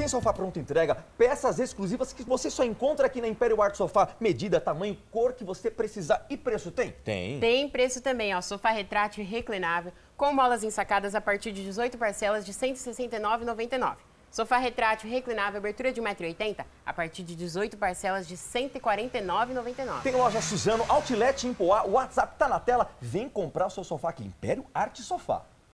Tem sofá pronto entrega, peças exclusivas que você só encontra aqui na Império Arte Sofá. Medida, tamanho, cor que você precisar e preço tem? Tem. Tem preço também, ó. Sofá retrátil e reclinável, com molas ensacadas a partir de 18 parcelas de R$ 169,99. Sofá retrátil reclinável, abertura de 1,80m, a partir de 18 parcelas de R$ 149,99. Tem loja Suzano, Outlet em Poá, o WhatsApp tá na tela. Vem comprar o seu sofá aqui, Império Arte Sofá.